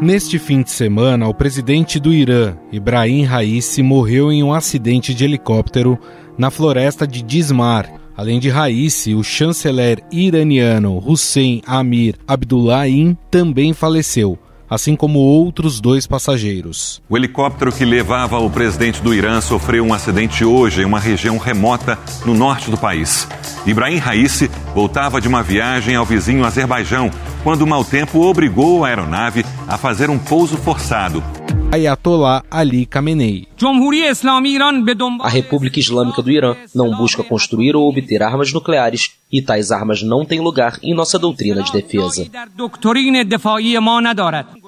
Neste fim de semana, o presidente do Irã, Ibrahim Raisi, morreu em um acidente de helicóptero na floresta de Dismar. Além de Raisi, o chanceler iraniano Hussein Amir Abdullahian também faleceu assim como outros dois passageiros. O helicóptero que levava o presidente do Irã sofreu um acidente hoje em uma região remota no norte do país. Ibrahim Raisi voltava de uma viagem ao vizinho Azerbaijão, quando o mau tempo obrigou a aeronave a fazer um pouso forçado Ayatollah Ali Khamenei. A República Islâmica do Irã não busca construir ou obter armas nucleares e tais armas não têm lugar em nossa doutrina de defesa.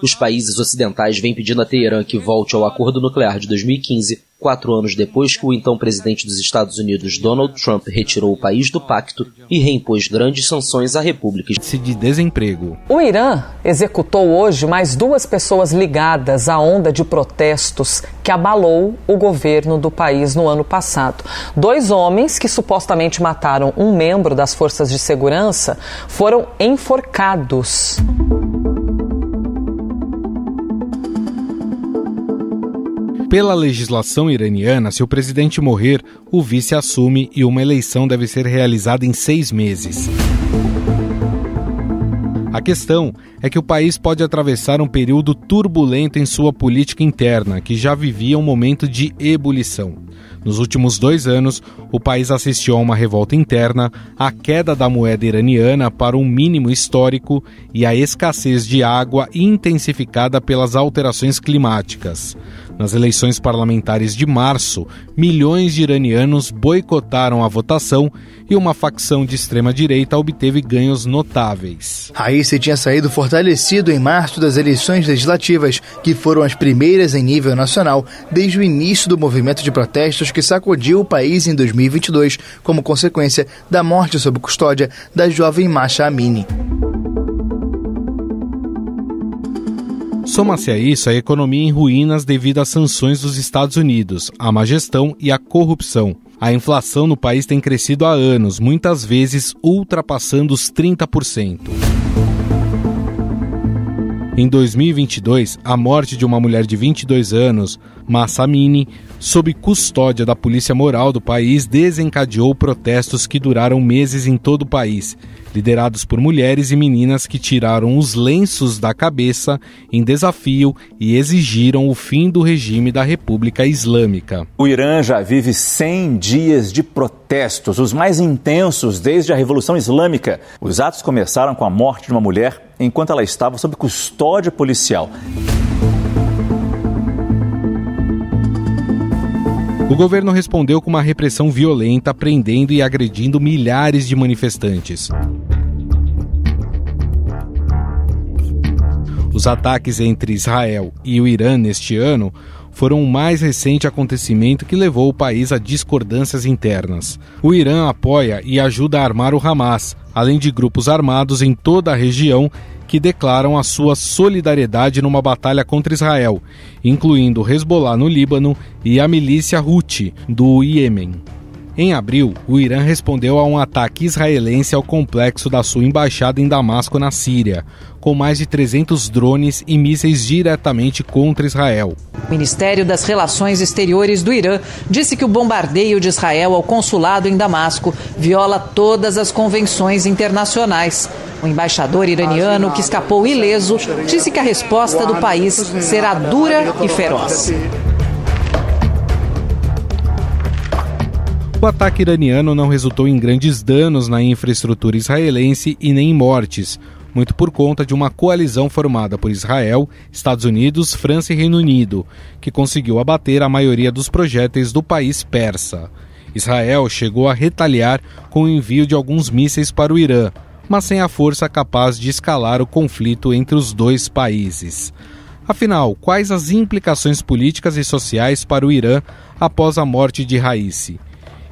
Os países ocidentais vêm pedindo a Teherã que volte ao acordo nuclear de 2015 quatro anos depois que o então presidente dos Estados Unidos, Donald Trump, retirou o país do pacto e reimpôs grandes sanções à República de desemprego. O Irã executou hoje mais duas pessoas ligadas à onda de protestos que abalou o governo do país no ano passado. Dois homens que supostamente mataram um membro das forças de segurança foram enforcados. Pela legislação iraniana, se o presidente morrer, o vice assume e uma eleição deve ser realizada em seis meses. A questão é que o país pode atravessar um período turbulento em sua política interna, que já vivia um momento de ebulição. Nos últimos dois anos, o país assistiu a uma revolta interna, a queda da moeda iraniana para um mínimo histórico e a escassez de água intensificada pelas alterações climáticas. Nas eleições parlamentares de março, milhões de iranianos boicotaram a votação e uma facção de extrema-direita obteve ganhos notáveis. Raíssa tinha saído fortalecido em março das eleições legislativas, que foram as primeiras em nível nacional desde o início do movimento de protestos que sacudiu o país em 2022, como consequência da morte sob custódia da jovem Masha Amini. Soma-se a isso a economia em ruínas devido às sanções dos Estados Unidos, à má gestão e à corrupção. A inflação no país tem crescido há anos, muitas vezes ultrapassando os 30%. Em 2022, a morte de uma mulher de 22 anos Massamini, sob custódia da Polícia Moral do país, desencadeou protestos que duraram meses em todo o país, liderados por mulheres e meninas que tiraram os lenços da cabeça em desafio e exigiram o fim do regime da República Islâmica. O Irã já vive 100 dias de protestos, os mais intensos desde a Revolução Islâmica. Os atos começaram com a morte de uma mulher enquanto ela estava sob custódia policial. O governo respondeu com uma repressão violenta, prendendo e agredindo milhares de manifestantes. Os ataques entre Israel e o Irã neste ano foram o mais recente acontecimento que levou o país a discordâncias internas. O Irã apoia e ajuda a armar o Hamas, além de grupos armados em toda a região que declaram a sua solidariedade numa batalha contra Israel, incluindo Hezbollah no Líbano e a milícia Houthi do Iêmen. Em abril, o Irã respondeu a um ataque israelense ao complexo da sua embaixada em Damasco, na Síria, com mais de 300 drones e mísseis diretamente contra Israel. O Ministério das Relações Exteriores do Irã disse que o bombardeio de Israel ao consulado em Damasco viola todas as convenções internacionais. O embaixador iraniano, que escapou ileso, disse que a resposta do país será dura e feroz. O ataque iraniano não resultou em grandes danos na infraestrutura israelense e nem em mortes, muito por conta de uma coalizão formada por Israel, Estados Unidos, França e Reino Unido, que conseguiu abater a maioria dos projéteis do país persa. Israel chegou a retaliar com o envio de alguns mísseis para o Irã, mas sem a força capaz de escalar o conflito entre os dois países. Afinal, quais as implicações políticas e sociais para o Irã após a morte de Raisi?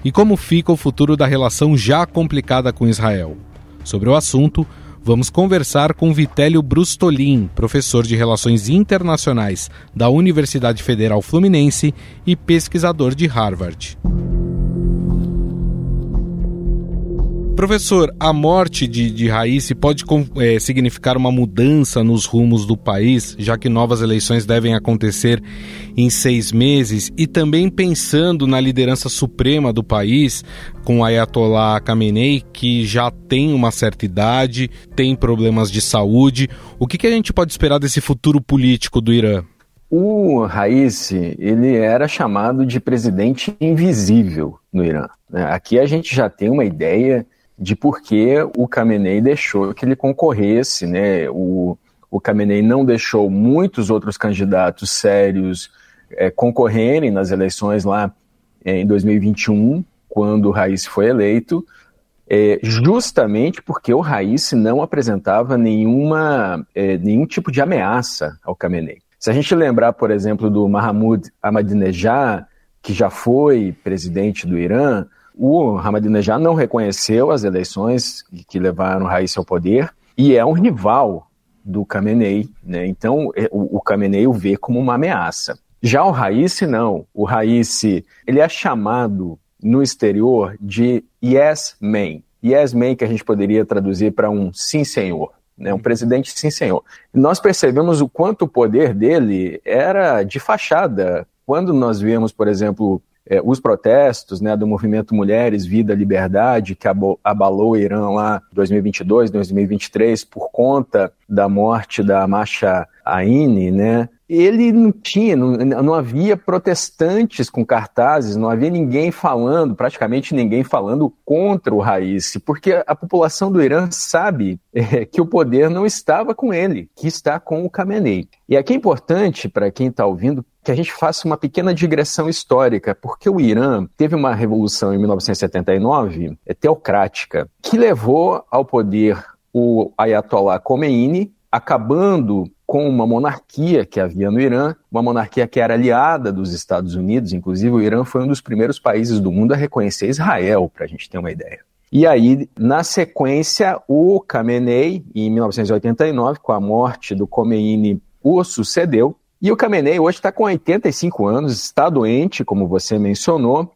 e como fica o futuro da relação já complicada com Israel. Sobre o assunto, vamos conversar com Vitélio Brustolin, professor de Relações Internacionais da Universidade Federal Fluminense e pesquisador de Harvard. Professor, a morte de, de Raíssa pode é, significar uma mudança nos rumos do país, já que novas eleições devem acontecer em seis meses, e também pensando na liderança suprema do país, com Ayatollah Khamenei, que já tem uma certa idade, tem problemas de saúde. O que, que a gente pode esperar desse futuro político do Irã? O Raíssa, ele era chamado de presidente invisível no Irã. Né? Aqui a gente já tem uma ideia de por que o Kamenei deixou que ele concorresse, né? O, o Kamenei não deixou muitos outros candidatos sérios é, concorrerem nas eleições lá é, em 2021, quando o Raiz foi eleito, é, justamente porque o Raiz não apresentava nenhuma, é, nenhum tipo de ameaça ao Khamenei. Se a gente lembrar, por exemplo, do Mahmoud Ahmadinejad, que já foi presidente do Irã, o Ahmadinejad não reconheceu as eleições que levaram Raíssa ao poder e é um rival do Khamenei, né? Então é, o, o Khamenei o vê como uma ameaça. Já o Raíssa não. O Raíssa, ele é chamado no exterior de yes man. Yes man que a gente poderia traduzir para um sim senhor, né? Um presidente sim senhor. Nós percebemos o quanto o poder dele era de fachada. Quando nós vemos, por exemplo, é, os protestos né, do movimento Mulheres, Vida, Liberdade, que abalou o Irã lá em 2022, 2023, por conta da morte da Masha Aini, né, ele não tinha, não, não, havia protestantes com cartazes, não havia ninguém falando, praticamente ninguém falando contra o Raíssa, porque a população do Irã sabe é, que o poder não estava com ele, que está com o Khamenei. E aqui é importante para quem está ouvindo que a gente faça uma pequena digressão histórica, porque o Irã teve uma revolução em 1979 é, teocrática que levou ao poder o Ayatollah Khomeini, acabando com uma monarquia que havia no Irã, uma monarquia que era aliada dos Estados Unidos, inclusive o Irã foi um dos primeiros países do mundo a reconhecer Israel, para a gente ter uma ideia. E aí, na sequência, o Khamenei, em 1989, com a morte do Khomeini, o sucedeu e o Kamenei hoje está com 85 anos, está doente, como você mencionou,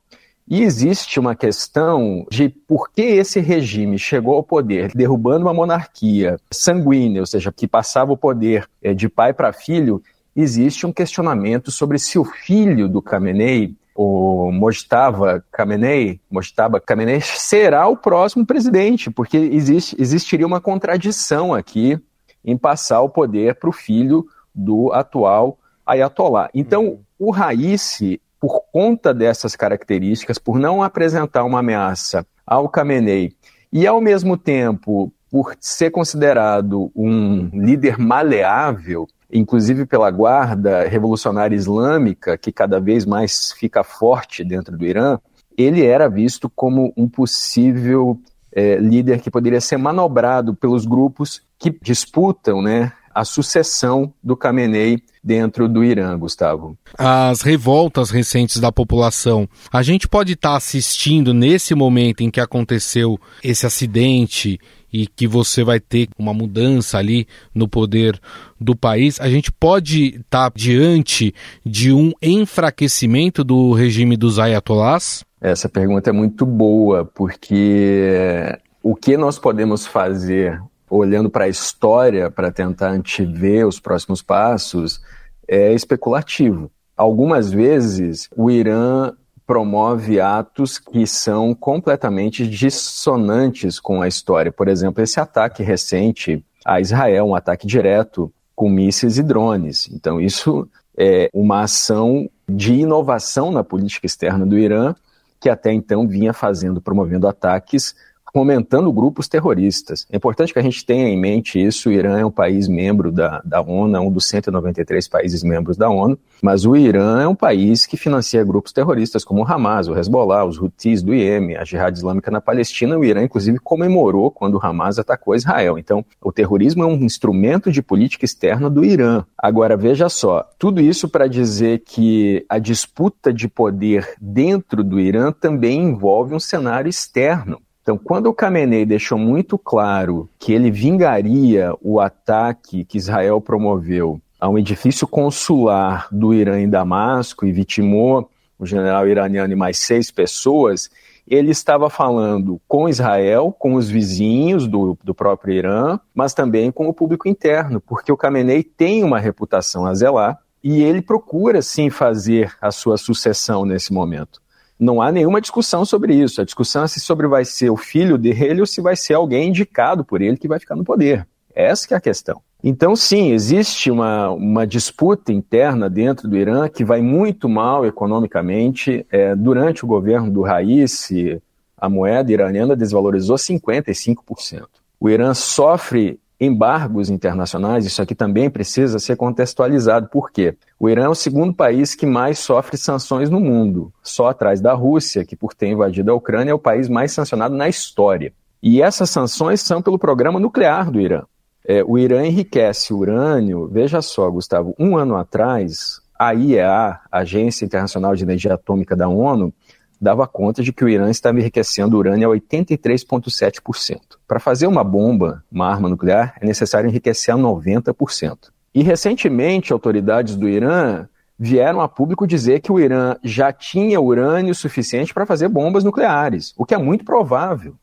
e existe uma questão de por que esse regime chegou ao poder, derrubando uma monarquia sanguínea, ou seja, que passava o poder é, de pai para filho. Existe um questionamento sobre se o filho do Khamenei, o Mojtaba Khamenei, Mojtaba Khamenei, será o próximo presidente, porque existe, existiria uma contradição aqui em passar o poder para o filho do atual Ayatollah. Então, uhum. o Raisi, por conta dessas características, por não apresentar uma ameaça ao Khamenei e, ao mesmo tempo, por ser considerado um líder maleável, inclusive pela Guarda Revolucionária Islâmica, que cada vez mais fica forte dentro do Irã, ele era visto como um possível é, líder que poderia ser manobrado pelos grupos que disputam né, a sucessão do Khamenei dentro do Irã, Gustavo. As revoltas recentes da população, a gente pode estar tá assistindo nesse momento em que aconteceu esse acidente e que você vai ter uma mudança ali no poder do país, a gente pode estar tá diante de um enfraquecimento do regime dos ayatolás? Essa pergunta é muito boa, porque o que nós podemos fazer olhando para a história para tentar antever os próximos passos é especulativo. Algumas vezes o Irã promove atos que são completamente dissonantes com a história. Por exemplo, esse ataque recente a Israel, um ataque direto com mísseis e drones. Então, isso é uma ação de inovação na política externa do Irã, que até então vinha fazendo, promovendo ataques fomentando grupos terroristas. É importante que a gente tenha em mente isso: o Irã é um país membro da, da ONU, é um dos 193 países membros da ONU, mas o Irã é um país que financia grupos terroristas como o Hamas, o Hezbollah, os Houthis do Iêmen, a Jihad Islâmica na Palestina. O Irã, inclusive, comemorou quando o Hamas atacou Israel. Então, o terrorismo é um instrumento de política externa do Irã. Agora, veja só: tudo isso para dizer que a disputa de poder dentro do Irã também envolve um cenário externo então, quando o Khamenei deixou muito claro que ele vingaria o ataque que Israel promoveu a um edifício consular do Irã em Damasco e vitimou o general iraniano e mais seis pessoas, ele estava falando com Israel, com os vizinhos do, do próprio Irã, mas também com o público interno, porque o Khamenei tem uma reputação a zelar e ele procura sim fazer a sua sucessão nesse momento. Não há nenhuma discussão sobre isso. A discussão é se sobre vai ser o filho dele ou se vai ser alguém indicado por ele que vai ficar no poder. Essa é a questão. Então, sim, existe uma, uma disputa interna dentro do Irã que vai muito mal economicamente. É, durante o governo do Raisi, a moeda iraniana desvalorizou 55%. O Irã sofre embargos internacionais, isso aqui também precisa ser contextualizado, porque o Irã é o segundo país que mais sofre sanções no mundo, só atrás da Rússia, que por ter invadido a Ucrânia é o país mais sancionado na história. E essas sanções são pelo programa nuclear do Irã. É, o Irã enriquece urânio, veja só, Gustavo, um ano atrás, a IEA, Agência Internacional de Energia Atômica da ONU, dava conta de que o Irã estava enriquecendo urânio a 83,7%. Para fazer uma bomba, uma arma nuclear, é necessário enriquecer a 90%. E recentemente, autoridades do Irã vieram a público dizer que o Irã já tinha urânio suficiente para fazer bombas nucleares, o que é muito provável.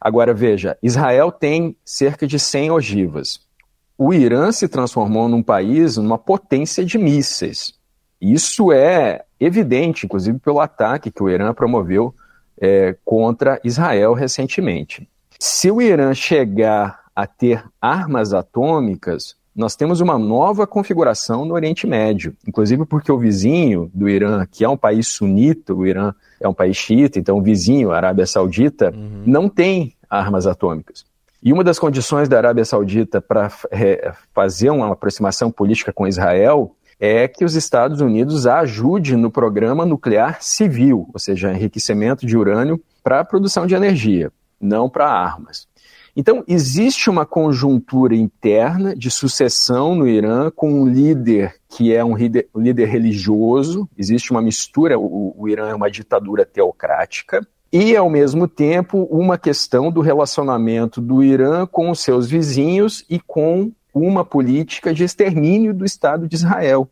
Agora veja, Israel tem cerca de 100 ogivas. O Irã se transformou num país, numa potência de mísseis. Isso é evidente, inclusive pelo ataque que o Irã promoveu é, contra Israel recentemente. Se o Irã chegar a ter armas atômicas, nós temos uma nova configuração no Oriente Médio, inclusive porque o vizinho do Irã, que é um país sunita, o Irã é um país xiita, então o vizinho, a Arábia Saudita, uhum. não tem armas atômicas. E uma das condições da Arábia Saudita para é, fazer uma aproximação política com Israel é que os Estados Unidos ajude no programa nuclear civil, ou seja, enriquecimento de urânio para a produção de energia, não para armas. Então, existe uma conjuntura interna de sucessão no Irã com um líder que é um líder, um líder religioso, existe uma mistura, o, o Irã é uma ditadura teocrática, e, ao mesmo tempo, uma questão do relacionamento do Irã com os seus vizinhos e com uma política de extermínio do Estado de Israel.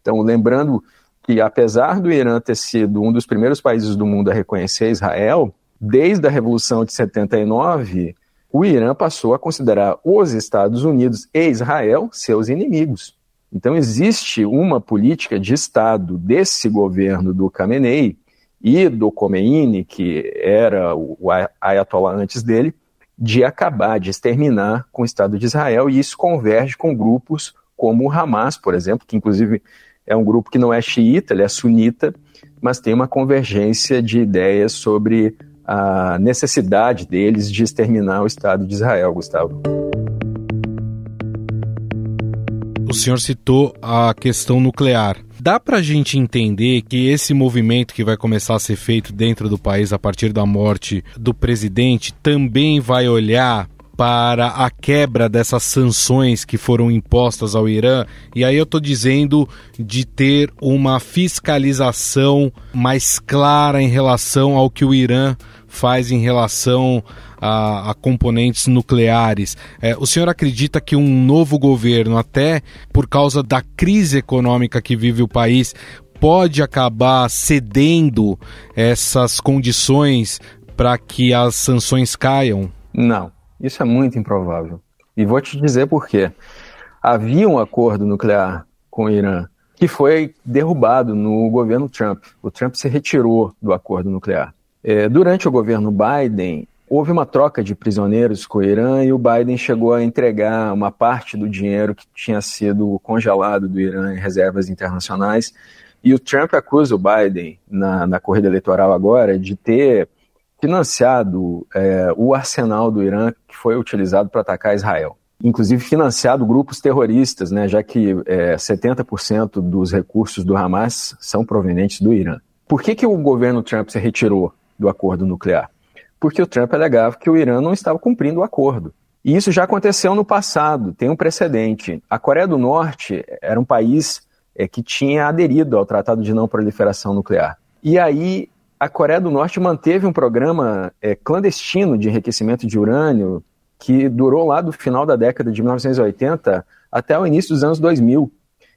Então, lembrando que, apesar do Irã ter sido um dos primeiros países do mundo a reconhecer Israel, desde a Revolução de 79, o Irã passou a considerar os Estados Unidos e Israel seus inimigos. Então, existe uma política de Estado desse governo do Khamenei e do Khomeini, que era o Ayatollah antes dele, de acabar, de exterminar com o Estado de Israel, e isso converge com grupos como o Hamas, por exemplo, que inclusive é um grupo que não é xiita, ele é sunita, mas tem uma convergência de ideias sobre a necessidade deles de exterminar o Estado de Israel, Gustavo o senhor citou a questão nuclear. Dá para a gente entender que esse movimento que vai começar a ser feito dentro do país a partir da morte do presidente também vai olhar para a quebra dessas sanções que foram impostas ao Irã. E aí eu estou dizendo de ter uma fiscalização mais clara em relação ao que o Irã faz em relação a, a componentes nucleares. É, o senhor acredita que um novo governo, até por causa da crise econômica que vive o país, pode acabar cedendo essas condições para que as sanções caiam? Não, isso é muito improvável. E vou te dizer por quê. Havia um acordo nuclear com o Irã que foi derrubado no governo Trump. O Trump se retirou do acordo nuclear. É, durante o governo Biden, houve uma troca de prisioneiros com o Irã e o Biden chegou a entregar uma parte do dinheiro que tinha sido congelado do Irã em reservas internacionais. E o Trump acusa o Biden, na, na corrida eleitoral agora, de ter financiado é, o arsenal do Irã que foi utilizado para atacar Israel. Inclusive financiado grupos terroristas, né, já que é, 70% dos recursos do Hamas são provenientes do Irã. Por que, que o governo Trump se retirou do acordo nuclear? Porque o Trump alegava que o Irã não estava cumprindo o acordo. E isso já aconteceu no passado, tem um precedente. A Coreia do Norte era um país é, que tinha aderido ao Tratado de Não Proliferação Nuclear. E aí a Coreia do Norte manteve um programa é, clandestino de enriquecimento de urânio que durou lá do final da década de 1980 até o início dos anos 2000.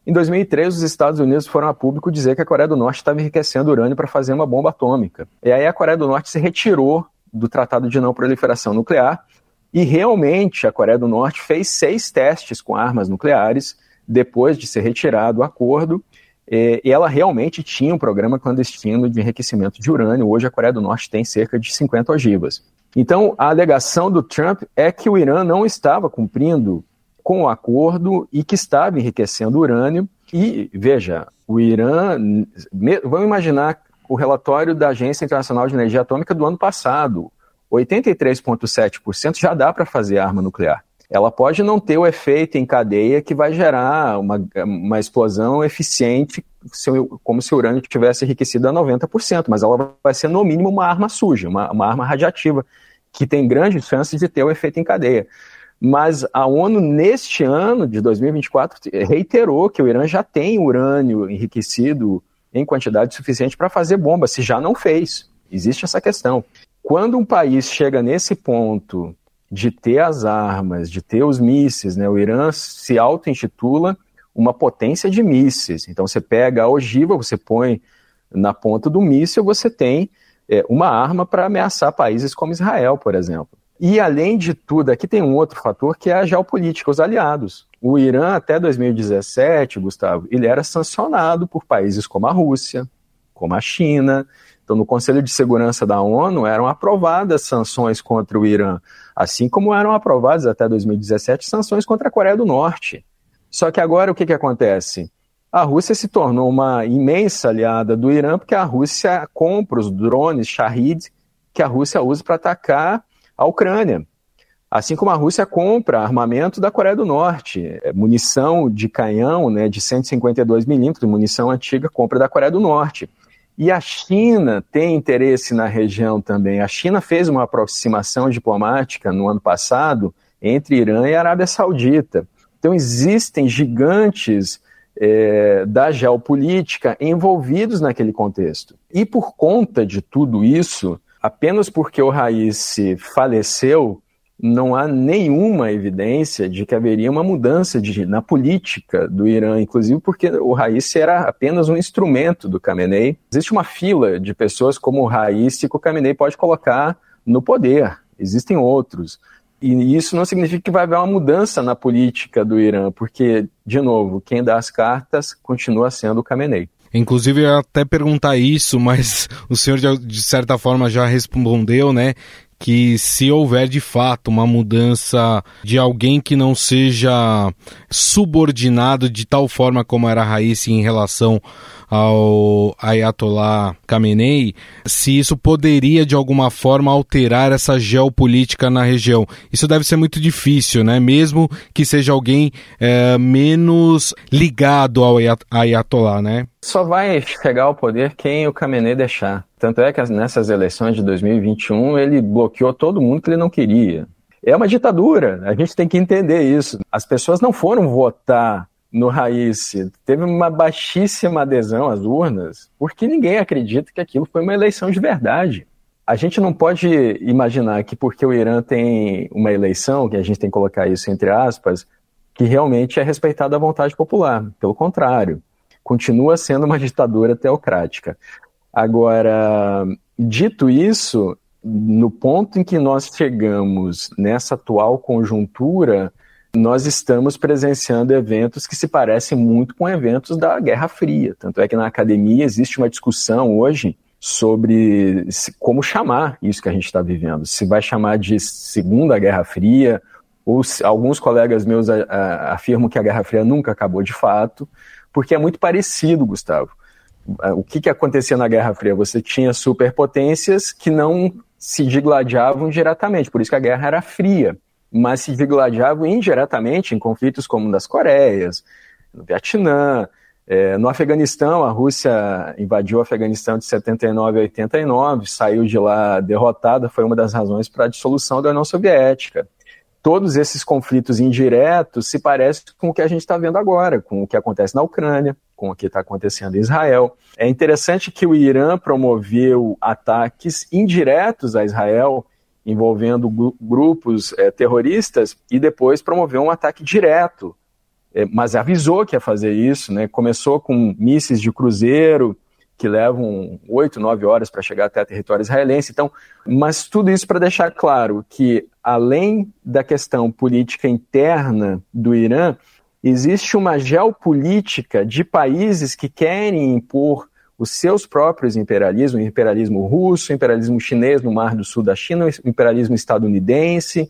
Em 2003, os Estados Unidos foram a público dizer que a Coreia do Norte estava enriquecendo urânio para fazer uma bomba atômica. E aí a Coreia do Norte se retirou do Tratado de Não Proliferação Nuclear e realmente a Coreia do Norte fez seis testes com armas nucleares depois de ser retirado o acordo é, e ela realmente tinha um programa clandestino de enriquecimento de urânio. Hoje a Coreia do Norte tem cerca de 50 ogivas. Então a alegação do Trump é que o Irã não estava cumprindo com o acordo e que estava enriquecendo urânio. E veja, o Irã, vamos imaginar o relatório da Agência Internacional de Energia Atômica do ano passado, 83,7% já dá para fazer arma nuclear ela pode não ter o efeito em cadeia que vai gerar uma, uma explosão eficiente, se, como se o urânio tivesse enriquecido a 90%, mas ela vai ser, no mínimo, uma arma suja, uma, uma arma radiativa, que tem grandes chances de ter o efeito em cadeia. Mas a ONU, neste ano de 2024, reiterou que o Irã já tem urânio enriquecido em quantidade suficiente para fazer bomba, se já não fez. Existe essa questão. Quando um país chega nesse ponto de ter as armas, de ter os mísseis. Né? O Irã se auto-intitula uma potência de mísseis. Então você pega a ogiva, você põe na ponta do míssil, você tem é, uma arma para ameaçar países como Israel, por exemplo. E além de tudo, aqui tem um outro fator que é a geopolítica, os aliados. O Irã, até 2017, Gustavo, ele era sancionado por países como a Rússia, como a China, então, no Conselho de Segurança da ONU eram aprovadas sanções contra o Irã, assim como eram aprovadas até 2017 sanções contra a Coreia do Norte. Só que agora o que, que acontece? A Rússia se tornou uma imensa aliada do Irã, porque a Rússia compra os drones Shahid que a Rússia usa para atacar a Ucrânia. Assim como a Rússia compra armamento da Coreia do Norte, é, munição de canhão né, de 152 milímetros, munição antiga, compra da Coreia do Norte. E a China tem interesse na região também. A China fez uma aproximação diplomática no ano passado entre Irã e Arábia Saudita. Então, existem gigantes é, da geopolítica envolvidos naquele contexto. E por conta de tudo isso, apenas porque o Raiz faleceu, não há nenhuma evidência de que haveria uma mudança de, na política do Irã, inclusive porque o Raisi era apenas um instrumento do Khamenei. Existe uma fila de pessoas como o Raisi que o Khamenei pode colocar no poder, existem outros. E isso não significa que vai haver uma mudança na política do Irã, porque, de novo, quem dá as cartas continua sendo o Khamenei. Inclusive, eu ia até perguntar isso, mas o senhor, de certa forma, já respondeu, né? que se houver de fato uma mudança de alguém que não seja subordinado de tal forma como era a Raíssa em relação ao Ayatollah Khamenei, se isso poderia de alguma forma alterar essa geopolítica na região. Isso deve ser muito difícil, né? Mesmo que seja alguém é, menos ligado ao Ayatollah, né? Só vai chegar ao poder quem o Khamenei deixar. Tanto é que nessas eleições de 2021 ele bloqueou todo mundo que ele não queria. É uma ditadura, a gente tem que entender isso. As pessoas não foram votar no Raiz teve uma baixíssima adesão às urnas, porque ninguém acredita que aquilo foi uma eleição de verdade. A gente não pode imaginar que porque o Irã tem uma eleição, que a gente tem que colocar isso entre aspas, que realmente é respeitada a vontade popular. Pelo contrário, continua sendo uma ditadura teocrática. Agora, dito isso, no ponto em que nós chegamos nessa atual conjuntura, nós estamos presenciando eventos que se parecem muito com eventos da Guerra Fria. Tanto é que na academia existe uma discussão hoje sobre como chamar isso que a gente está vivendo. Se vai chamar de Segunda Guerra Fria, ou se, alguns colegas meus a, a, afirmam que a Guerra Fria nunca acabou de fato, porque é muito parecido, Gustavo. Ah, o que, que acontecia na Guerra Fria? Você tinha superpotências que não se digladiavam diretamente, por isso que a guerra era fria mas se vigladiavam indiretamente em conflitos como das Coreias, no Vietnã, é, no Afeganistão, a Rússia invadiu o Afeganistão de 79 a 89, saiu de lá derrotada, foi uma das razões para a dissolução da União Soviética. Todos esses conflitos indiretos se parecem com o que a gente está vendo agora, com o que acontece na Ucrânia, com o que está acontecendo em Israel. É interessante que o Irã promoveu ataques indiretos a Israel envolvendo grupos é, terroristas e depois promoveu um ataque direto. É, mas avisou que ia fazer isso, né? começou com mísseis de cruzeiro que levam oito, nove horas para chegar até território israelense. Então, mas tudo isso para deixar claro que, além da questão política interna do Irã, existe uma geopolítica de países que querem impor os seus próprios imperialismos, imperialismo russo, imperialismo chinês no Mar do Sul da China, imperialismo estadunidense,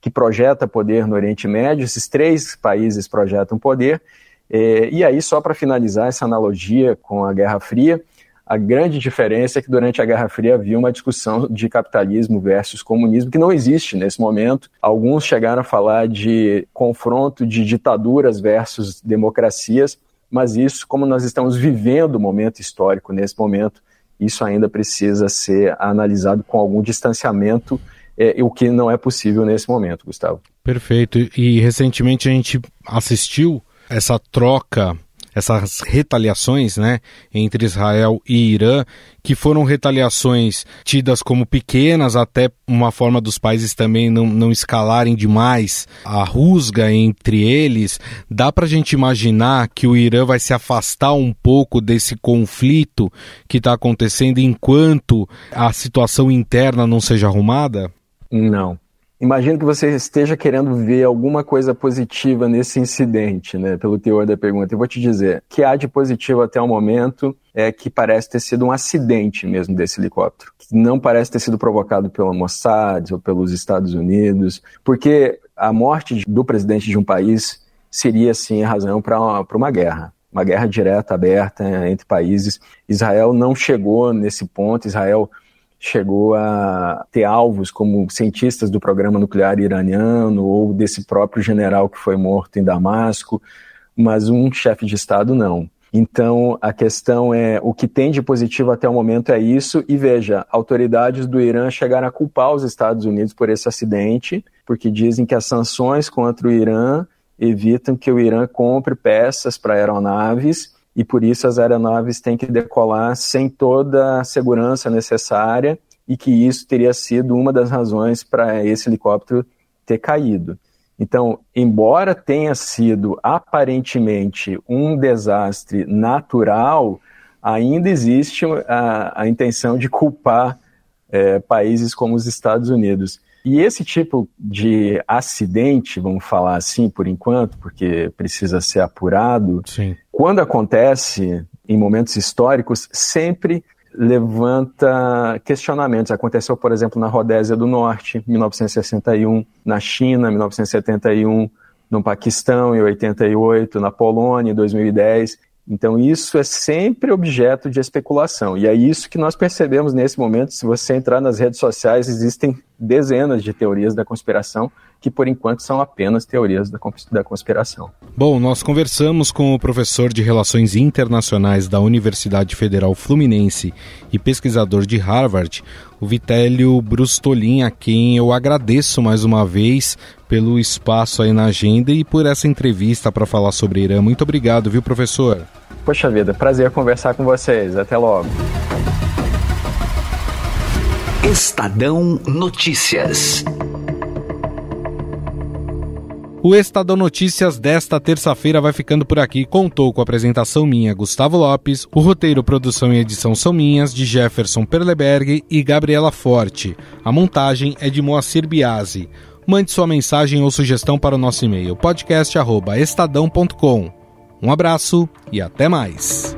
que projeta poder no Oriente Médio, esses três países projetam poder. É, e aí, só para finalizar essa analogia com a Guerra Fria, a grande diferença é que durante a Guerra Fria havia uma discussão de capitalismo versus comunismo que não existe nesse momento. Alguns chegaram a falar de confronto de ditaduras versus democracias mas isso, como nós estamos vivendo o um momento histórico nesse momento, isso ainda precisa ser analisado com algum distanciamento, é, o que não é possível nesse momento, Gustavo. Perfeito. E recentemente a gente assistiu essa troca essas retaliações né, entre Israel e Irã, que foram retaliações tidas como pequenas, até uma forma dos países também não, não escalarem demais a rusga entre eles. Dá para a gente imaginar que o Irã vai se afastar um pouco desse conflito que está acontecendo enquanto a situação interna não seja arrumada? Não, Imagino que você esteja querendo ver alguma coisa positiva nesse incidente, né? Pelo teor da pergunta. Eu vou te dizer, o que há de positivo até o momento é que parece ter sido um acidente mesmo desse helicóptero. Que não parece ter sido provocado pela Mossad ou pelos Estados Unidos, porque a morte do presidente de um país seria, sim, a razão para uma, uma guerra uma guerra direta, aberta né, entre países. Israel não chegou nesse ponto, Israel chegou a ter alvos como cientistas do programa nuclear iraniano ou desse próprio general que foi morto em Damasco, mas um chefe de Estado não. Então, a questão é: o que tem de positivo até o momento é isso, e veja, autoridades do Irã chegaram a culpar os Estados Unidos por esse acidente, porque dizem que as sanções contra o Irã evitam que o Irã compre peças para aeronaves e por isso as aeronaves têm que decolar sem toda a segurança necessária e que isso teria sido uma das razões para esse helicóptero ter caído. Então, embora tenha sido aparentemente um desastre natural, ainda existe a, a intenção de culpar é, países como os Estados Unidos. E esse tipo de acidente, vamos falar assim por enquanto, porque precisa ser apurado, Sim. quando acontece em momentos históricos, sempre levanta questionamentos. Aconteceu, por exemplo, na Rodésia do Norte, 1961, na China, 1971, no Paquistão, em 88, na Polônia, em 2010. Então, isso é sempre objeto de especulação. E é isso que nós percebemos nesse momento. Se você entrar nas redes sociais, existem dezenas de teorias da conspiração que por enquanto são apenas teorias da conspiração. Bom, nós conversamos com o professor de Relações Internacionais da Universidade Federal Fluminense e pesquisador de Harvard, o Vitélio Brustolin, a quem eu agradeço mais uma vez pelo espaço aí na agenda e por essa entrevista para falar sobre Irã. Muito obrigado, viu, professor? Poxa vida, prazer conversar com vocês. Até logo. Estadão Notícias. O Estadão Notícias desta terça-feira vai ficando por aqui. Contou com a apresentação minha, Gustavo Lopes, o roteiro, produção e edição são minhas, de Jefferson Perleberg e Gabriela Forte. A montagem é de Moacir Biasi. Mande sua mensagem ou sugestão para o nosso e-mail podcast@estadão.com. Um abraço e até mais.